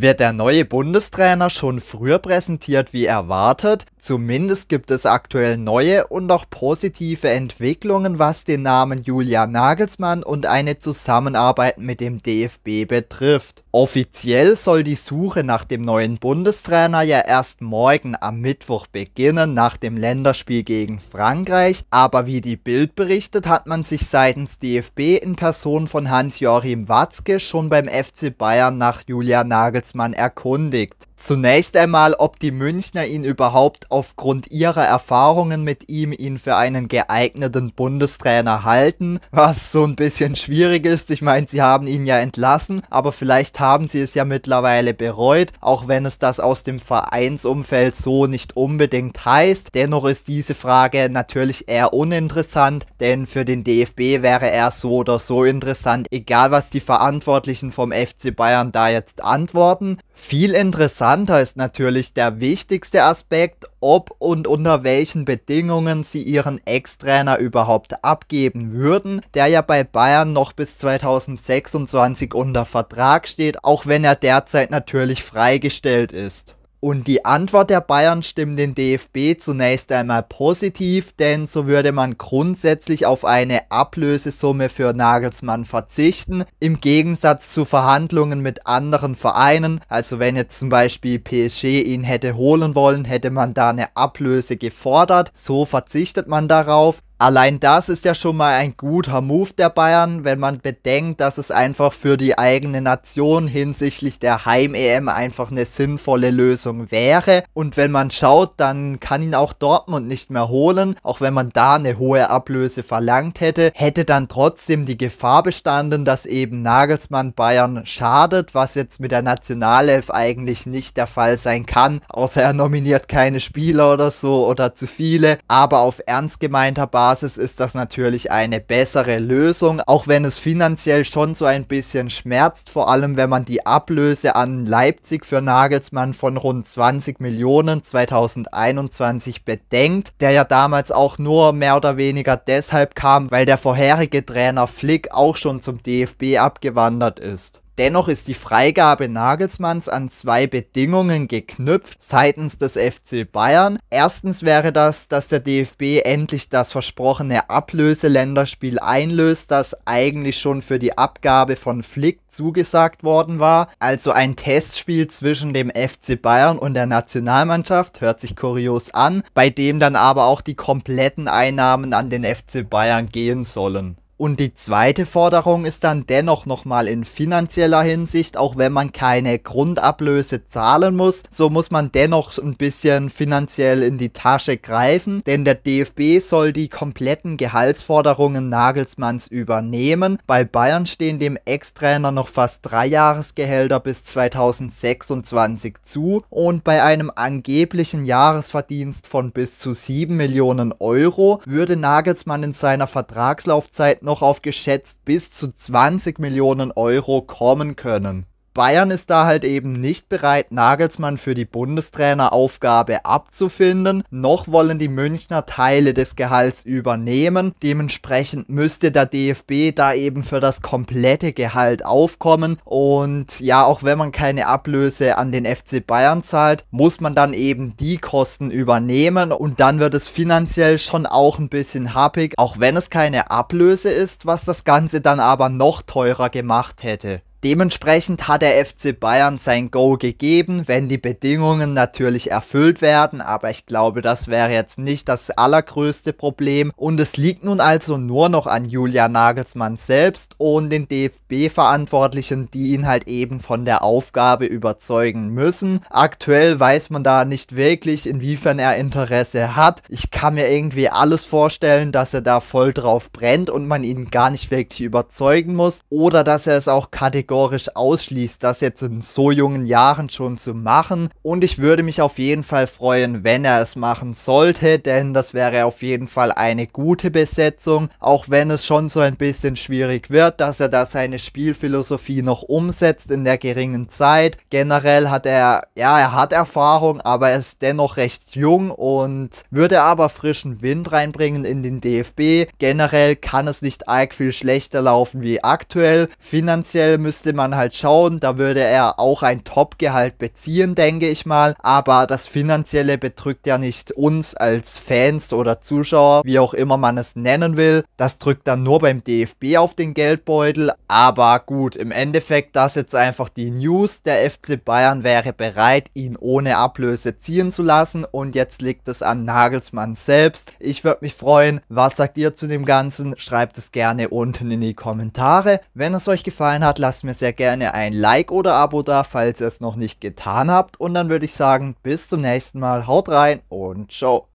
Wird der neue Bundestrainer schon früher präsentiert wie erwartet? Zumindest gibt es aktuell neue und auch positive Entwicklungen, was den Namen Julia Nagelsmann und eine Zusammenarbeit mit dem DFB betrifft. Offiziell soll die Suche nach dem neuen Bundestrainer ja erst morgen am Mittwoch beginnen, nach dem Länderspiel gegen Frankreich, aber wie die Bild berichtet, hat man sich seitens DFB in Person von Hans-Joachim Watzke schon beim FC Bayern nach Julia Nagelsmann erkundigt. Zunächst einmal, ob die Münchner ihn überhaupt aufgrund ihrer Erfahrungen mit ihm ihn für einen geeigneten Bundestrainer halten, was so ein bisschen schwierig ist. Ich meine, sie haben ihn ja entlassen, aber vielleicht haben haben sie es ja mittlerweile bereut, auch wenn es das aus dem Vereinsumfeld so nicht unbedingt heißt. Dennoch ist diese Frage natürlich eher uninteressant, denn für den DFB wäre er so oder so interessant, egal was die Verantwortlichen vom FC Bayern da jetzt antworten. Viel interessanter ist natürlich der wichtigste Aspekt, ob und unter welchen Bedingungen sie ihren Ex-Trainer überhaupt abgeben würden, der ja bei Bayern noch bis 2026 unter Vertrag steht, auch wenn er derzeit natürlich freigestellt ist. Und die Antwort der Bayern stimmt den DFB zunächst einmal positiv, denn so würde man grundsätzlich auf eine Ablösesumme für Nagelsmann verzichten, im Gegensatz zu Verhandlungen mit anderen Vereinen. Also wenn jetzt zum Beispiel PSG ihn hätte holen wollen, hätte man da eine Ablöse gefordert, so verzichtet man darauf. Allein das ist ja schon mal ein guter Move der Bayern, wenn man bedenkt, dass es einfach für die eigene Nation hinsichtlich der Heim-EM einfach eine sinnvolle Lösung wäre. Und wenn man schaut, dann kann ihn auch Dortmund nicht mehr holen, auch wenn man da eine hohe Ablöse verlangt hätte, hätte dann trotzdem die Gefahr bestanden, dass eben Nagelsmann Bayern schadet, was jetzt mit der Nationalelf eigentlich nicht der Fall sein kann, außer er nominiert keine Spieler oder so oder zu viele, aber auf ernst gemeinter Basis Basis ist das natürlich eine bessere Lösung, auch wenn es finanziell schon so ein bisschen schmerzt, vor allem wenn man die Ablöse an Leipzig für Nagelsmann von rund 20 Millionen 2021 bedenkt, der ja damals auch nur mehr oder weniger deshalb kam, weil der vorherige Trainer Flick auch schon zum DFB abgewandert ist. Dennoch ist die Freigabe Nagelsmanns an zwei Bedingungen geknüpft seitens des FC Bayern. Erstens wäre das, dass der DFB endlich das versprochene Ablöseländerspiel einlöst, das eigentlich schon für die Abgabe von Flick zugesagt worden war. Also ein Testspiel zwischen dem FC Bayern und der Nationalmannschaft, hört sich kurios an, bei dem dann aber auch die kompletten Einnahmen an den FC Bayern gehen sollen. Und die zweite Forderung ist dann dennoch nochmal in finanzieller Hinsicht, auch wenn man keine Grundablöse zahlen muss, so muss man dennoch ein bisschen finanziell in die Tasche greifen, denn der DFB soll die kompletten Gehaltsforderungen Nagelsmanns übernehmen. Bei Bayern stehen dem Ex-Trainer noch fast drei Jahresgehälter bis 2026 zu und bei einem angeblichen Jahresverdienst von bis zu 7 Millionen Euro würde Nagelsmann in seiner Vertragslaufzeit noch auf geschätzt bis zu 20 Millionen Euro kommen können. Bayern ist da halt eben nicht bereit, Nagelsmann für die Bundestraineraufgabe abzufinden, noch wollen die Münchner Teile des Gehalts übernehmen. Dementsprechend müsste der DFB da eben für das komplette Gehalt aufkommen. Und ja, auch wenn man keine Ablöse an den FC Bayern zahlt, muss man dann eben die Kosten übernehmen und dann wird es finanziell schon auch ein bisschen happig, auch wenn es keine Ablöse ist, was das Ganze dann aber noch teurer gemacht hätte. Dementsprechend hat der FC Bayern sein Go gegeben, wenn die Bedingungen natürlich erfüllt werden, aber ich glaube, das wäre jetzt nicht das allergrößte Problem und es liegt nun also nur noch an Julia Nagelsmann selbst und den DFB-Verantwortlichen, die ihn halt eben von der Aufgabe überzeugen müssen. Aktuell weiß man da nicht wirklich, inwiefern er Interesse hat. Ich kann mir irgendwie alles vorstellen, dass er da voll drauf brennt und man ihn gar nicht wirklich überzeugen muss oder dass er es auch kategorisch kategorisch ausschließt, das jetzt in so jungen Jahren schon zu machen. Und ich würde mich auf jeden Fall freuen, wenn er es machen sollte, denn das wäre auf jeden Fall eine gute Besetzung, auch wenn es schon so ein bisschen schwierig wird, dass er da seine Spielphilosophie noch umsetzt in der geringen Zeit. Generell hat er, ja, er hat Erfahrung, aber er ist dennoch recht jung und würde aber frischen Wind reinbringen in den DFB. Generell kann es nicht arg viel schlechter laufen wie aktuell. Finanziell müssen müsste man halt schauen, da würde er auch ein Top-Gehalt beziehen, denke ich mal. Aber das Finanzielle bedrückt ja nicht uns als Fans oder Zuschauer, wie auch immer man es nennen will. Das drückt dann nur beim DFB auf den Geldbeutel. Aber gut, im Endeffekt das jetzt einfach die News. Der FC Bayern wäre bereit, ihn ohne Ablöse ziehen zu lassen. Und jetzt liegt es an Nagelsmann selbst. Ich würde mich freuen. Was sagt ihr zu dem Ganzen? Schreibt es gerne unten in die Kommentare. Wenn es euch gefallen hat, lasst mir mir sehr gerne ein Like oder Abo da, falls ihr es noch nicht getan habt. Und dann würde ich sagen, bis zum nächsten Mal. Haut rein und ciao.